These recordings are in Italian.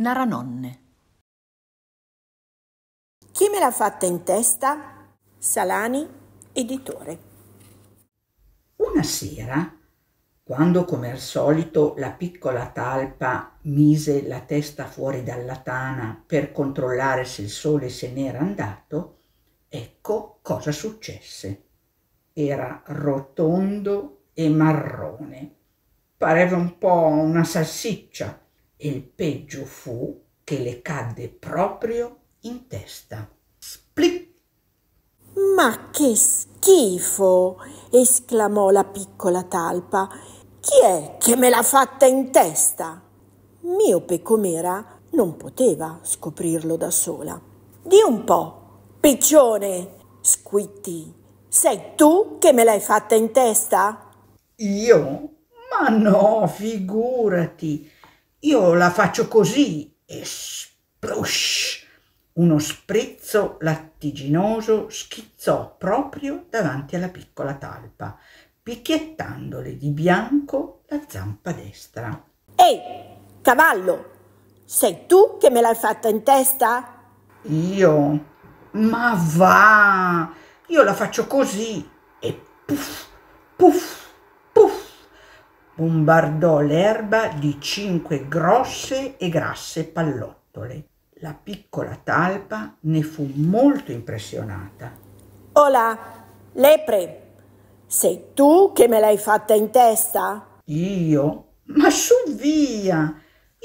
Naranonne. Chi me l'ha fatta in testa? Salani, editore. Una sera, quando come al solito la piccola talpa mise la testa fuori dalla tana per controllare se il sole se n'era andato, ecco cosa successe. Era rotondo e marrone. Pareva un po' una salsiccia il peggio fu che le cadde proprio in testa. Splic! Ma che schifo! esclamò la piccola talpa. Chi è che me l'ha fatta in testa? Miope com'era, non poteva scoprirlo da sola. Di un po', piccione, squittì. Sei tu che me l'hai fatta in testa? Io? Ma no, figurati. Io la faccio così e sprush! Uno sprezzo lattiginoso schizzò proprio davanti alla piccola talpa, picchiettandole di bianco la zampa destra. Ehi, cavallo, sei tu che me l'hai fatta in testa? Io? Ma va! Io la faccio così e puff, puff, bombardò l'erba di cinque grosse e grasse pallottole. La piccola talpa ne fu molto impressionata. Hola, lepre, sei tu che me l'hai fatta in testa? Io? Ma su via!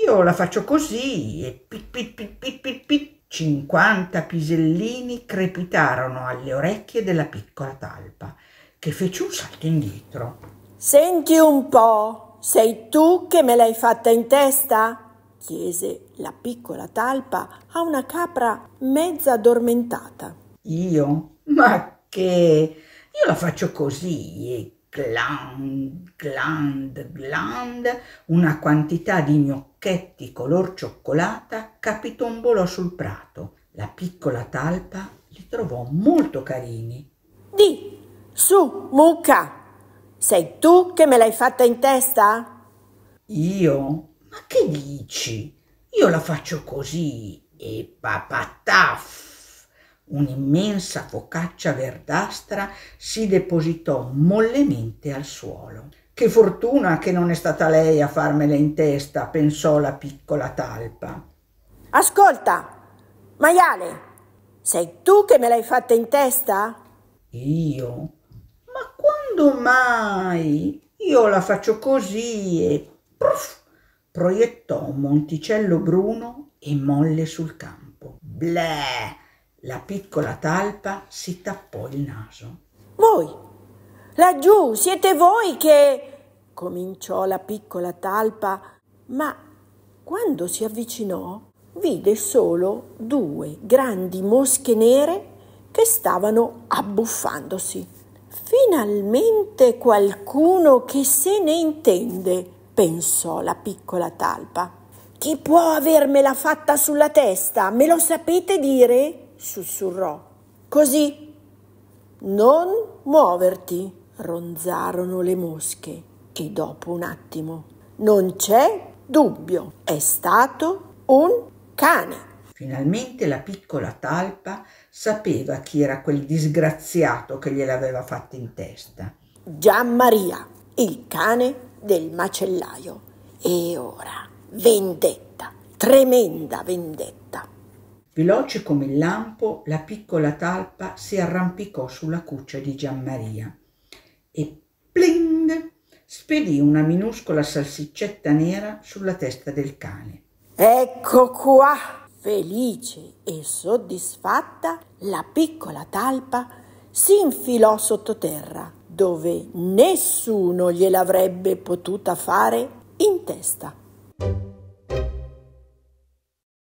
Io la faccio così e pit pit pit pit pit pit. 50 pisellini crepitarono alle orecchie della piccola talpa, che fece un salto indietro. Senti un po', sei tu che me l'hai fatta in testa? chiese la piccola talpa a una capra mezza addormentata. Io? Ma che? Io la faccio così, e eh, gland, gland, gland, una quantità di gnocchetti color cioccolata capitombolò sul prato. La piccola talpa li trovò molto carini. Di, su, mucca, sei tu che me l'hai fatta in testa? Io? Ma che dici? Io la faccio così e papataff! Un'immensa focaccia verdastra si depositò mollemente al suolo. Che fortuna che non è stata lei a farmela in testa, pensò la piccola talpa. Ascolta, maiale, sei tu che me l'hai fatta in testa? Io? quando mai io la faccio così e puff, proiettò un monticello bruno e molle sul campo. Bleh! La piccola talpa si tappò il naso. Voi, laggiù, siete voi che... cominciò la piccola talpa, ma quando si avvicinò vide solo due grandi mosche nere che stavano abbuffandosi. Finalmente qualcuno che se ne intende, pensò la piccola talpa. Chi può avermela fatta sulla testa? Me lo sapete dire? sussurrò. Così. Non muoverti, ronzarono le mosche. E dopo un attimo. Non c'è dubbio, è stato un cane. Finalmente la piccola talpa sapeva chi era quel disgraziato che gliel'aveva fatta in testa. Gian Maria, il cane del macellaio. E ora vendetta, tremenda vendetta. Veloce come il lampo, la piccola talpa si arrampicò sulla cuccia di Gian Maria e pling spedì una minuscola salsiccetta nera sulla testa del cane. Ecco qua! Felice e soddisfatta, la piccola talpa si infilò sottoterra, dove nessuno gliel'avrebbe potuta fare in testa.